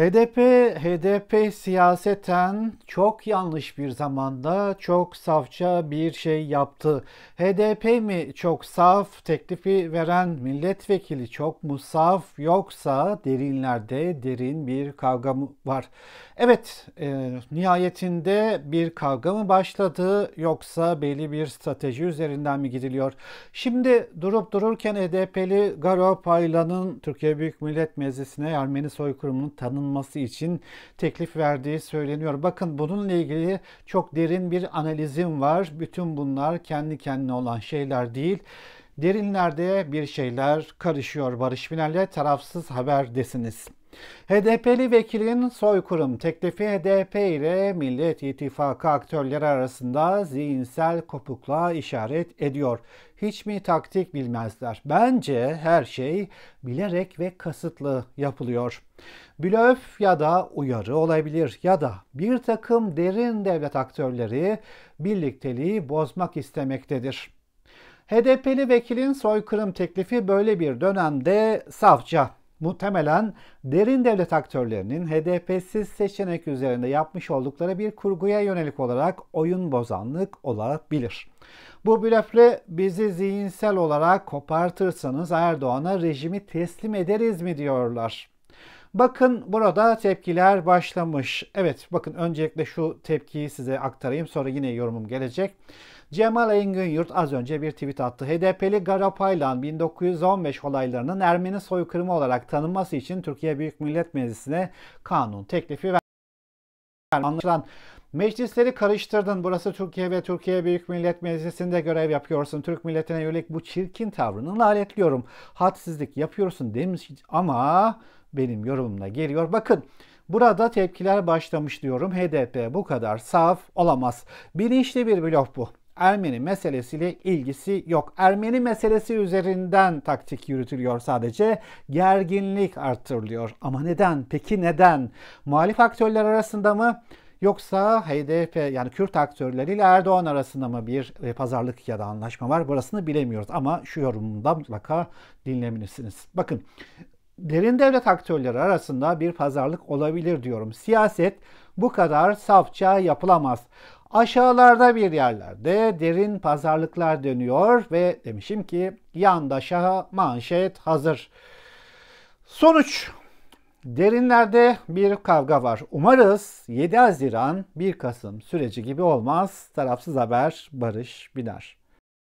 HDP, HDP siyaseten çok yanlış bir zamanda çok safça bir şey yaptı. HDP mi çok saf, teklifi veren milletvekili çok mu saf yoksa derinlerde derin bir kavga mı var? Evet, e, nihayetinde bir kavga mı başladı yoksa belli bir strateji üzerinden mi gidiliyor? Şimdi durup dururken HDP'li Garo Paylan'ın Türkiye Büyük Millet Meclisi'ne Ermeni soykırımının tanınmasını alınması için teklif verdiği söyleniyor. Bakın bununla ilgili çok derin bir analizim var. Bütün bunlar kendi kendine olan şeyler değil. Derinlerde bir şeyler karışıyor. Barış Binal'e tarafsız desiniz. HDP'li vekilin soykırım teklifi HDP ile Millet İttifakı aktörleri arasında zihinsel kopukluğa işaret ediyor. Hiç mi taktik bilmezler? Bence her şey bilerek ve kasıtlı yapılıyor. Blöf ya da uyarı olabilir ya da bir takım derin devlet aktörleri birlikteliği bozmak istemektedir. HDP'li vekilin soykırım teklifi böyle bir dönemde safça muhtemelen derin devlet aktörlerinin HDP'siz seçenek üzerinde yapmış oldukları bir kurguya yönelik olarak oyun bozanlık olabilir. Bu blöfle bizi zihinsel olarak kopartırsanız Erdoğan'a rejimi teslim ederiz mi diyorlar. Bakın burada tepkiler başlamış. Evet bakın öncelikle şu tepkiyi size aktarayım sonra yine yorumum gelecek. Cemal Engin Yurt az önce bir tweet attı. HDP'li Garapaylan 1915 olaylarının Ermeni soykırımı olarak tanınması için Türkiye Büyük Millet Meclisi'ne kanun teklifi verdi. Anlaşılan Meclisleri karıştırdın. Burası Türkiye ve Türkiye Büyük Millet Meclisi'nde görev yapıyorsun. Türk milletine yönelik bu çirkin tavrını lanetliyorum. Hadsizlik yapıyorsun demiş ama benim yorumumla geliyor. Bakın burada tepkiler başlamış diyorum. HDP bu kadar saf olamaz. Bilinçli bir blok bu. Ermeni meselesiyle ilgisi yok. Ermeni meselesi üzerinden taktik yürütülüyor sadece. Gerginlik artırılıyor. Ama neden? Peki neden? Muhalif aktörler arasında mı? Yoksa HDP yani Kürt ile Erdoğan arasında mı bir e, pazarlık ya da anlaşma var? Burasını bilemiyoruz ama şu yorumda mutlaka dinlemelisiniz. Bakın derin devlet aktörleri arasında bir pazarlık olabilir diyorum. Siyaset bu kadar safça yapılamaz. Aşağılarda bir yerlerde derin pazarlıklar dönüyor ve demişim ki yandaşa manşet hazır. Sonuç Derinlerde bir kavga var. Umarız 7 Haziran 1 Kasım süreci gibi olmaz. Tarafsız haber Barış Biner.